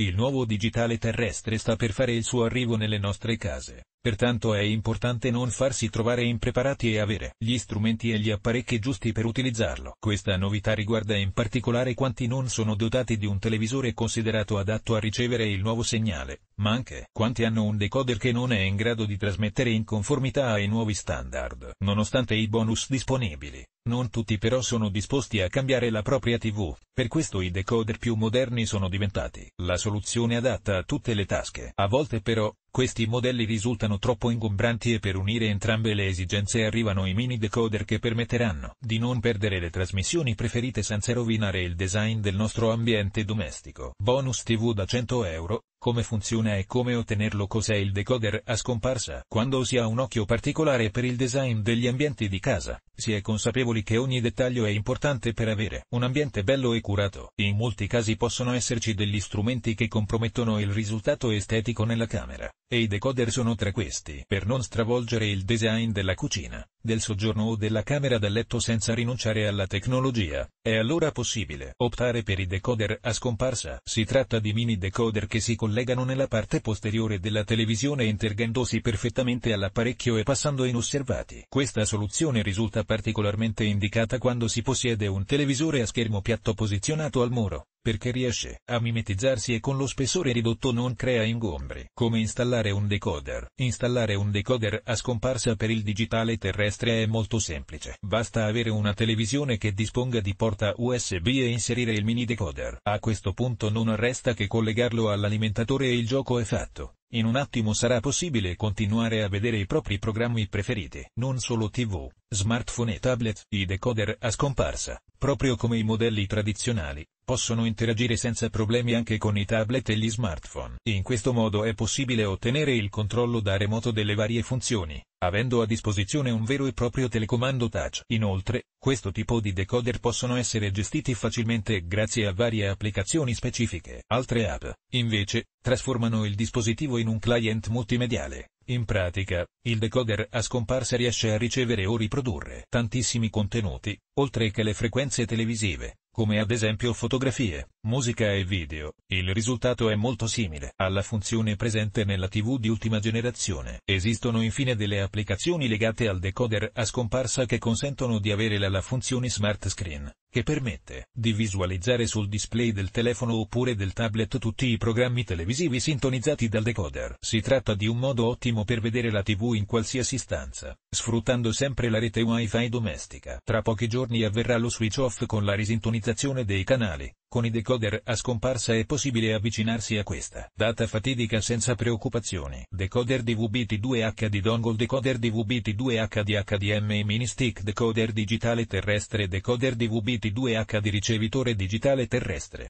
Il nuovo digitale terrestre sta per fare il suo arrivo nelle nostre case, pertanto è importante non farsi trovare impreparati e avere gli strumenti e gli apparecchi giusti per utilizzarlo. Questa novità riguarda in particolare quanti non sono dotati di un televisore considerato adatto a ricevere il nuovo segnale, ma anche quanti hanno un decoder che non è in grado di trasmettere in conformità ai nuovi standard. Nonostante i bonus disponibili, non tutti però sono disposti a cambiare la propria TV, per questo i decoder più moderni sono diventati la soluzione adatta a tutte le tasche. A volte però, questi modelli risultano troppo ingombranti e per unire entrambe le esigenze arrivano i mini decoder che permetteranno di non perdere le trasmissioni preferite senza rovinare il design del nostro ambiente domestico. Bonus TV da 100 euro, come funziona e come ottenerlo cos'è il decoder a scomparsa. Quando si ha un occhio particolare per il design degli ambienti di casa, si è consapevoli che ogni dettaglio è importante per avere un ambiente bello e curato. In molti casi possono esserci degli strumenti che compromettono il risultato estetico nella camera, e i decoder sono tra questi. Per non stravolgere il design della cucina, del soggiorno o della camera da letto senza rinunciare alla tecnologia, è allora possibile optare per i decoder a scomparsa. Si tratta di mini decoder che si collegano nella parte posteriore della televisione integrandosi perfettamente all'apparecchio e passando inosservati. Questa soluzione risulta particolarmente indicata quando si possiede un televisore a schermo piatto posizionato al muro, perché riesce a mimetizzarsi e con lo spessore ridotto non crea ingombri. Come installare un decoder? Installare un decoder a scomparsa per il digitale terrestre è molto semplice. Basta avere una televisione che disponga di porta USB e inserire il mini decoder. A questo punto non resta che collegarlo all'alimentatore e il gioco è fatto. In un attimo sarà possibile continuare a vedere i propri programmi preferiti, non solo tv, smartphone e tablet, i decoder a scomparsa, proprio come i modelli tradizionali, possono interagire senza problemi anche con i tablet e gli smartphone. In questo modo è possibile ottenere il controllo da remoto delle varie funzioni, avendo a disposizione un vero e proprio telecomando touch. Inoltre, questo tipo di decoder possono essere gestiti facilmente grazie a varie applicazioni specifiche. Altre app, invece, trasformano il dispositivo in un client multimediale in pratica, il decoder a scomparsa riesce a ricevere o riprodurre tantissimi contenuti, oltre che le frequenze televisive, come ad esempio fotografie musica e video, il risultato è molto simile alla funzione presente nella TV di ultima generazione. Esistono infine delle applicazioni legate al decoder a scomparsa che consentono di avere la, la funzione smart screen, che permette di visualizzare sul display del telefono oppure del tablet tutti i programmi televisivi sintonizzati dal decoder. Si tratta di un modo ottimo per vedere la TV in qualsiasi stanza, sfruttando sempre la rete wifi domestica. Tra pochi giorni avverrà lo switch off con la risintonizzazione dei canali, con i decoder a scomparsa è possibile avvicinarsi a questa data fatidica senza preoccupazioni. Decoder DVB-T2H di dongle decoder DVB-T2H di HDMI mini stick decoder digitale terrestre decoder DVB-T2H di ricevitore digitale terrestre.